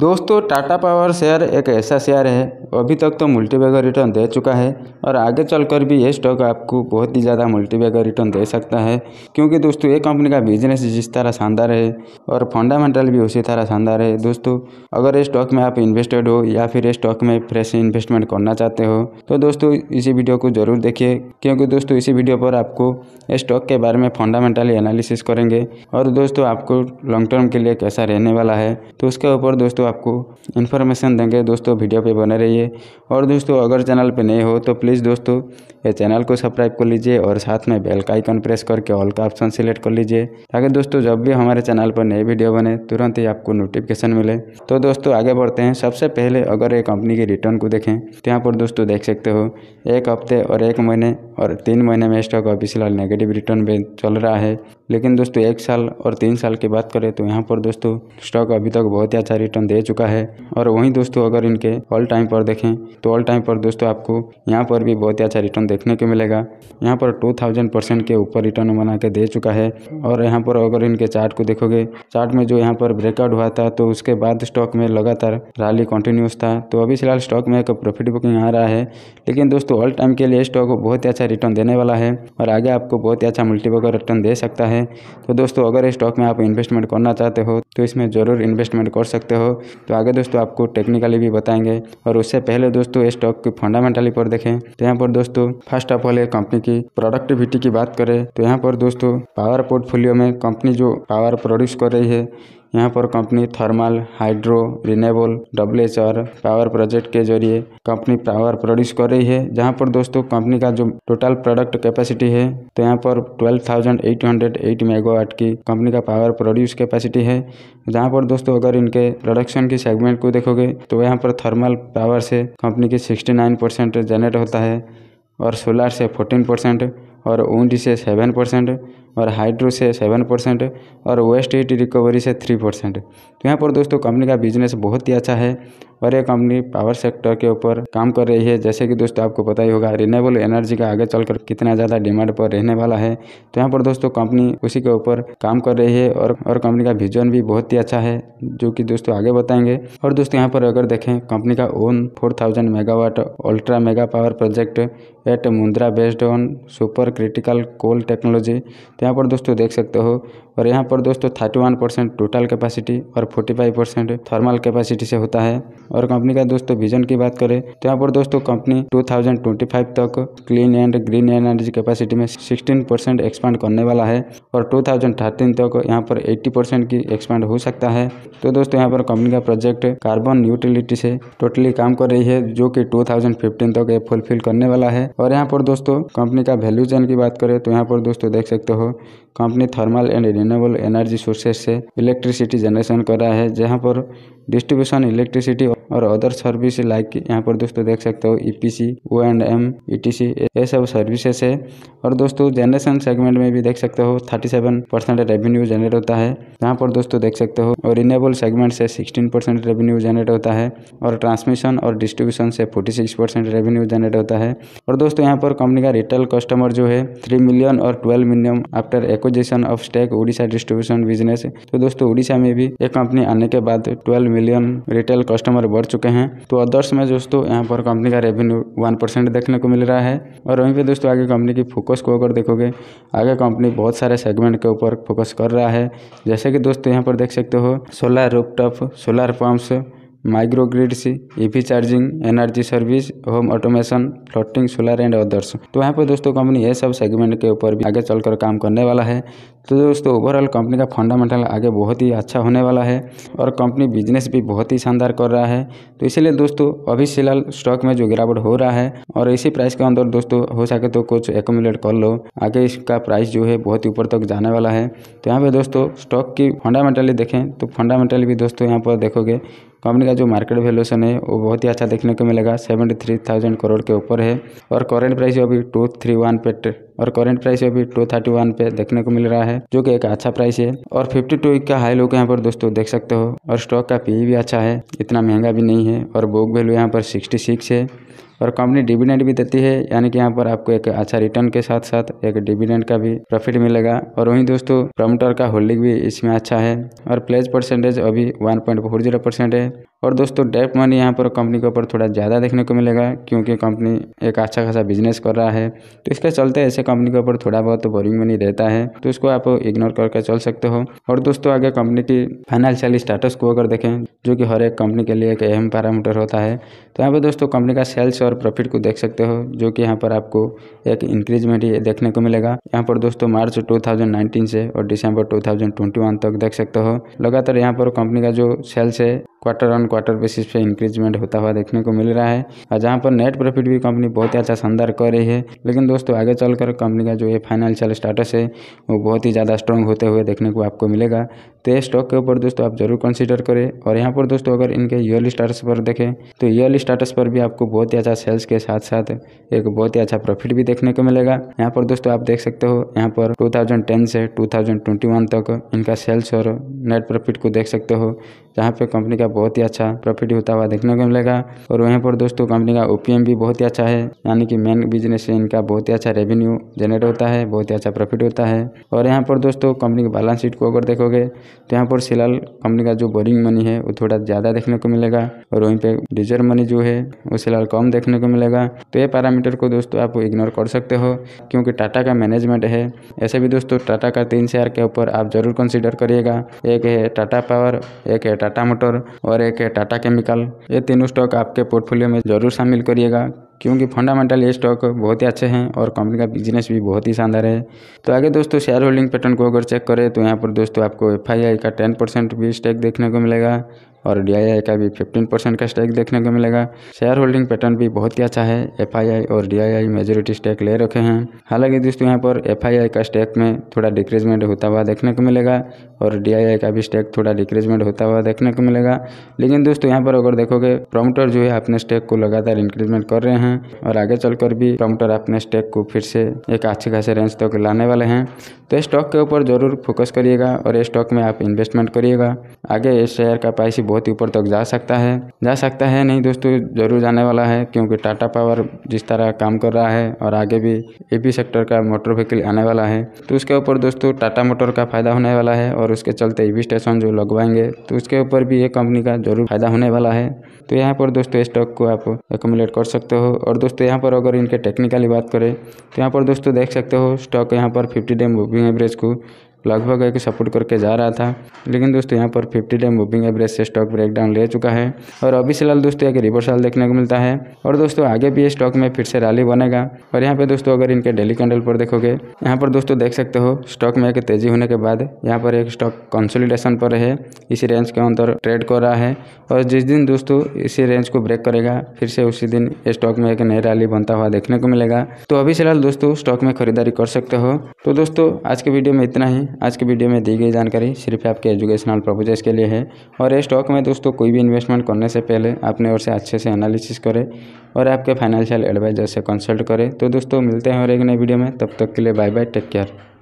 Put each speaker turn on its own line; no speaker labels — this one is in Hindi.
दोस्तों टाटा पावर शेयर एक ऐसा शेयर है अभी तक तो मल्टीबैगर रिटर्न दे चुका है और आगे चलकर भी ये स्टॉक आपको बहुत ही ज़्यादा मल्टीबैगर रिटर्न दे सकता है क्योंकि दोस्तों ये कंपनी का बिजनेस जिस तरह शानदार है और फंडामेंटल भी उसी तरह शानदार है दोस्तों अगर ये स्टॉक में आप इन्वेस्टेड हो या फिर ये स्टॉक में फ्रेश इन्वेस्टमेंट करना चाहते हो तो दोस्तों इसी वीडियो को जरूर देखिए क्योंकि दोस्तों इसी वीडियो पर आपको इस स्टॉक के बारे में फंडामेंटली एनालिसिस करेंगे और दोस्तों आपको लॉन्ग टर्म के लिए कैसा रहने वाला है तो उसके ऊपर दोस्तों आपको इन्फॉर्मेशन देंगे दोस्तों वीडियो पे बने रहिए और दोस्तों अगर चैनल पे नए हो तो प्लीज़ दोस्तों ये चैनल को सब्सक्राइब कर लीजिए और साथ में बेल का आइकन प्रेस करके ऑल का ऑप्शन सेलेक्ट कर लीजिए ताकि दोस्तों जब भी हमारे चैनल पर नई वीडियो बने तुरंत ही आपको नोटिफिकेशन मिले तो दोस्तों आगे बढ़ते हैं सबसे पहले अगर ये कंपनी के रिटर्न को देखें तो यहाँ पर दोस्तों देख सकते हो एक हफ्ते और एक महीने और तीन महीने में स्टॉक अभी फिलहाल नेगेटिव रिटर्न में चल रहा है लेकिन दोस्तों एक साल और तीन साल की बात करें तो यहाँ पर दोस्तों स्टॉक अभी तक बहुत ही अच्छा रिटर्न दे चुका है और वहीं दोस्तों अगर इनके ऑल टाइम पर देखें तो ऑल टाइम पर दोस्तों आपको यहाँ पर भी बहुत ही अच्छा रिटर्न देखने को मिलेगा यहाँ पर टू थाउजेंड परसेंट के ऊपर रिटर्न बना के दे चुका है और यहाँ पर अगर इनके चार्ट को देखोगे चार्ट में जो यहाँ पर ब्रेकआउट हुआ था तो उसके बाद स्टॉक में लगातार रैली कंटिन्यूस था तो अभी फिलहाल स्टॉक में एक प्रॉफिट बुकिंग आ रहा है लेकिन दोस्तों ऑल टाइम के लिए स्टॉक बहुत ही अच्छा अच्छा रिटर्न देने वाला है और आगे आपको बहुत ही अच्छा मल्टीपल का रिटर्न दे सकता है तो दोस्तों अगर इस स्टॉक में आप इन्वेस्टमेंट करना चाहते हो तो इसमें ज़रूर इन्वेस्टमेंट कर सकते हो तो आगे दोस्तों आपको टेक्निकली भी बताएंगे और उससे पहले दोस्तों इस स्टॉक की फंडामेंटली पर देखें तो यहाँ पर दोस्तों फर्स्ट ऑफ ऑल कंपनी की प्रोडक्टिविटी की बात करें तो यहाँ पर दोस्तों पावर पोर्टफोलियो में कंपनी जो पावर प्रोड्यूस कर रही है यहाँ पर company thermal hydro renewable W power project के जरिए कंपनी पावर प्रोड्यूस कर रही है जहाँ पर दोस्तों कंपनी का जो टोटल प्रोडक्ट कैपेसिटी है तो यहाँ पर 12,808 मेगावाट की कंपनी का पावर प्रोड्यूस कैपेसिटी है जहाँ पर दोस्तों अगर इनके प्रोडक्शन की सेगमेंट को देखोगे तो यहाँ पर थर्मल पावर से कंपनी की नाइन परसेंट जनरेट होता है और सोलर से फोर्टीन परसेंट और ऊँट से सेवन परसेंट और हाइड्रो से सेवन परसेंट और वेस्ट हीट रिकवरी से थ्री परसेंट तो यहाँ पर दोस्तों कंपनी का बिजनेस बहुत ही अच्छा है और ये कंपनी पावर सेक्टर के ऊपर काम कर रही है जैसे कि दोस्तों आपको पता ही होगा रिनेबल एनर्जी का आगे चलकर कितना ज़्यादा डिमांड पर रहने वाला है तो यहाँ पर दोस्तों कंपनी उसी के ऊपर काम कर रही है और और कंपनी का विजन भी बहुत ही अच्छा है जो कि दोस्तों आगे बताएंगे और दोस्तों यहाँ पर अगर देखें कंपनी का own four megawatt ultra mega power project at Mundra based on super critical coal technology तो यहाँ पर दोस्तों देख सकते हो और यहाँ पर दोस्तों thirty one percent total capacity और forty five percent thermal capacity से होता है और कंपनी का दोस्तों विजन की बात करें तो यहाँ पर दोस्तों company two thousand twenty five तक clean and green energy capacity में सिक्सटीन परसेंट एक्सपांड करने वाला है और टू थाउजेंड थर्टीन तक यहाँ पर एट्टी परसेंट की एक्सपांड हो सकता है तो दोस्तों यहाँ पर कंपनी का प्रोजेक्ट कार्बन न्यूट्रिलिटी से टोटली काम कर रही है जो कि टू थाउजेंड फिफ्टीन तक ये फुलफिल करने वाला है और यहाँ पर दोस्तों कंपनी का वैल्यू चेन की बात करें तो यहाँ पर दोस्तों देख सकते हो company thermal and renewable energy sources से इलेक्ट्रिसिटी जनरेशन कर रहा है जहाँ पर डिस्ट्रीब्यूशन इलेक्ट्रिसिटी और अदर सर्विस लाइक यहाँ पर दोस्तों देख सकते हो E P C O and M E T C ये सब सर्विसेस है और दोस्तों जनरेशन सेगमेंट में भी देख सकते हो thirty seven percent revenue generate होता है यहाँ पर दोस्तों देख सकते हो और रिनेबल सेगमेंट से सिक्सटीन परसेंट रेवेन्यू जनरेट होता है और ट्रांसमिशन और डिस्ट्रीब्यूशन से forty six percent revenue generate होता है और दोस्तों यहाँ पर कंपनी का रिटेल कस्टमर जो है थ्री मिलियन और twelve million after acquisition of stake Odisha distribution business तो दोस्तों उड़ीसा में भी एक कंपनी आने के बाद ट्वेल्व मिलियन रिटेल कस्टमर बढ़ चुके हैं तो अदर्स में दोस्तों यहाँ पर कंपनी का रेवेन्यू वन परसेंट देखने को मिल रहा है और वहीं पे दोस्तों आगे कंपनी की फोकस को अगर देखोगे आगे कंपनी बहुत सारे सेगमेंट के ऊपर फोकस कर रहा है जैसे कि दोस्तों यहाँ पर देख सकते हो solar rooftop solar pumps micro grids EV charging energy service home automation floating solar and others तो यहाँ पर दोस्तों कंपनी ये सब सेगमेंट के ऊपर भी आगे चलकर काम करने वाला है तो दोस्तों ओवरऑल कंपनी का फंडामेंटल आगे बहुत ही अच्छा होने वाला है और कंपनी बिजनेस भी बहुत ही शानदार कर रहा है तो इसलिए दोस्तों अभी फिलहाल स्टॉक में जो गिरावट हो रहा है और इसी प्राइस के अंदर दोस्तों हो सके तो कुछ एकोमिलेट कर लो आगे इसका प्राइस जो है बहुत ही ऊपर तक जाने वाला है तो यहाँ पर दोस्तों स्टॉक की फंडामेंटली देखें तो फंडामेंटली भी दोस्तों यहाँ पर देखोगे कंपनी का जो मार्केट वैल्यूशन है वो बहुत ही अच्छा देखने को मिलेगा सेवेंटी थ्री थाउजेंड करोड़ के ऊपर है और करेंट प्राइस अभी टू थ्री वन पे और करेंट प्राइस अभी टू थर्टी वन पे देखने को मिल रहा है जो कि एक अच्छा प्राइस है और फिफ्टी टू का हाई लुक यहाँ पर दोस्तों देख सकते हो और स्टॉक का पी e भी अच्छा है इतना महंगा भी नहीं है और बुक वैल्यू यहाँ पर सिक्सटी सिक्स है और कंपनी डिविडेंड भी देती है यानी कि यहाँ पर आपको एक अच्छा रिटर्न के साथ साथ एक डिविडेंड का भी प्रॉफिट मिलेगा और वहीं दोस्तों प्रमोटर का होल्डिंग भी इसमें अच्छा है और प्लेज परसेंटेज अभी one point four zero percent है और दोस्तों डेप मनी यहाँ पर कंपनी के ऊपर थोड़ा ज़्यादा देखने को मिलेगा क्योंकि कंपनी एक अच्छा खासा बिजनेस कर रहा है तो इसके चलते ऐसे कंपनी के ऊपर थोड़ा बहुत तो बोरिंग मनी रहता है तो उसको आप इग्नोर करके चल सकते हो और दोस्तों आगे कंपनी की फाइनेंशियल स्टेटस को अगर देखें जो कि हर एक कंपनी के लिए एक अहम पैरामीटर होता है तो यहाँ पर दोस्तों कंपनी का सेल्स और प्रॉफिट को देख सकते हो जो कि यहाँ पर आपको एक इंक्रीजमेंट देखने को मिलेगा यहाँ पर दोस्तों मार्च टू से और डिसम्बर टू तक देख सकते हो लगातार यहाँ पर कंपनी का जो सेल्स है क्वार्टर ऑन क्वार्टर बेसिस पे इंक्रीजमेंट होता हुआ देखने को मिल रहा है और जहाँ पर नेट प्रॉफिट भी कंपनी बहुत ही अच्छा शानदार कर रही है लेकिन दोस्तों आगे चलकर कंपनी का जो ये फाइनेंशियल स्टाटस है वो बहुत ही ज़्यादा स्ट्रॉन्ग होते हुए देखने को आपको मिलेगा तो ये स्टॉक के ऊपर दोस्तों आप जरूर कंसिडर करें और यहाँ पर दोस्तों अगर इनके ईयरली स्टेटस पर देखें तो ईयरली स्टेटस पर भी आपको बहुत ही अच्छा सेल्स के साथ साथ एक बहुत ही अच्छा प्रॉफिट भी देखने को मिलेगा यहाँ पर दोस्तों आप देख सकते हो यहाँ पर टेन से वन तक इनका सेल्स और नेट प्रॉफिट को देख सकते हो जहाँ पर कंपनी का बहुत ही अच्छा प्रॉफिट होता हुआ देखने को मिलेगा और वहीं पर दोस्तों कंपनी का ओ भी बहुत ही अच्छा है यानी कि मेन बिजनेस इनका बहुत ही अच्छा रेवेन्यू जनरेट होता है बहुत ही अच्छा प्रॉफिट होता है और यहाँ पर दोस्तों कंपनी के बैलेंस शीट को अगर देखोगे तो यहाँ पर सिलाल कंपनी का जो बोरिंग मनी है वो थोड़ा ज़्यादा देखने को मिलेगा और वहीं पर डीजल मनी जो है वो सिलाल कम देखने को मिलेगा तो ये पैरामीटर को दोस्तों आप इग्नोर कर सकते हो क्योंकि टाटा का मैनेजमेंट है ऐसे भी दोस्तों टाटा का तीन शेयर के ऊपर आप जरूर कंसिडर करिएगा एक है टाटा पावर एक है टाटा मोटर और एक है टाटा केमिकल ये तीनों स्टॉक आपके पोर्टफोलियो में जरूर शामिल करिएगा क्योंकि फंडामेंटल ये स्टॉक बहुत ही अच्छे हैं और कंपनी का बिजनेस भी बहुत ही शानदार है तो आगे दोस्तों शेयर होल्डिंग पैटर्न को अगर चेक करें तो यहाँ पर दोस्तों आपको एफ का टेन परसेंट भी स्टेक देखने को मिलेगा और डी का भी फिफ्टीन परसेंट का स्टेक देखने को मिलेगा शेयर होल्डिंग पैटर्न भी बहुत ही अच्छा है एफ और डी आई मेजोरिटी स्टेक ले रखे हैं हालांकि दोस्तों यहाँ पर एफ का स्टेक में थोड़ा डिक्रीजमेंट होता हुआ देखने को मिलेगा और डी का भी स्टेक थोड़ा डिक्रीजमेंट होता हुआ देखने को मिलेगा लेकिन दोस्तों यहाँ पर अगर देखोगे प्रोमोटर जो है अपने स्टेक को लगातार इंक्रीजमेंट कर रहे हैं और आगे चलकर भी प्रोमोटर अपने स्टेक को फिर से एक अच्छे खासे रेंज तक लाने वाले हैं तो स्टॉक के ऊपर जरूर फोकस करिएगा और स्टॉक में आप इन्वेस्टमेंट करिएगा आगे इस शेयर का प्राइस बहुत बहुत ही ऊपर तक जा सकता है जा सकता है नहीं दोस्तों ज़रूर जाने वाला है क्योंकि टाटा पावर जिस तरह काम कर रहा है और आगे भी ए पी सेक्टर का मोटर व्हीकल आने वाला है तो उसके ऊपर दोस्तों टाटा मोटर का फ़ायदा होने वाला है और उसके चलते ई स्टेशन जो लगवाएंगे तो उसके ऊपर भी ये कंपनी का जरूर फ़ायदा होने वाला है तो यहाँ पर दोस्तों स्टॉक को आप एकोमोलेट कर सकते हो और दोस्तों यहाँ पर अगर इनके टेक्निकली बात करें तो यहाँ पर दोस्तों देख सकते हो स्टॉक यहाँ पर फिफ्टी डे मूविंग एवरेज को लगभग एक सपोर्ट करके जा रहा था लेकिन दोस्तों यहाँ पर फिफ्टी डे मूविंग एवरेज से स्टॉक ब्रेकडाउन ले चुका है और अभी फिलहाल दोस्तों एक रिवर्सल देखने को मिलता है और दोस्तों आगे भी ये स्टॉक में फिर से रैली बनेगा और यहाँ पे दोस्तों अगर इनके डेली कैंडल पर देखोगे यहाँ पर दोस्तों देख सकते हो स्टॉक में एक तेजी होने के बाद यहाँ पर एक स्टॉक कंसोलिडेशन पर है इसी रेंज के अंदर ट्रेड कर रहा है और जिस दिन दोस्तों इसी रेंज को ब्रेक करेगा फिर से उसी दिन स्टॉक में एक नई रैली बनता हुआ देखने को मिलेगा तो अभी फिलहाल दोस्तों स्टॉक में खरीदारी कर सकते हो तो दोस्तों आज के वीडियो में इतना ही आज की वीडियो में दी गई जानकारी सिर्फ आपके एजुकेशनल पर्पजेज़ के लिए है और ये स्टॉक में दोस्तों कोई भी इन्वेस्टमेंट करने से पहले अपने ओर से अच्छे से एनालिसिस करें और आपके फाइनेंशियल एडवाइजर से कंसल्ट करें तो दोस्तों मिलते हैं और एक नई वीडियो में तब तक के लिए बाय बाय टेक केयर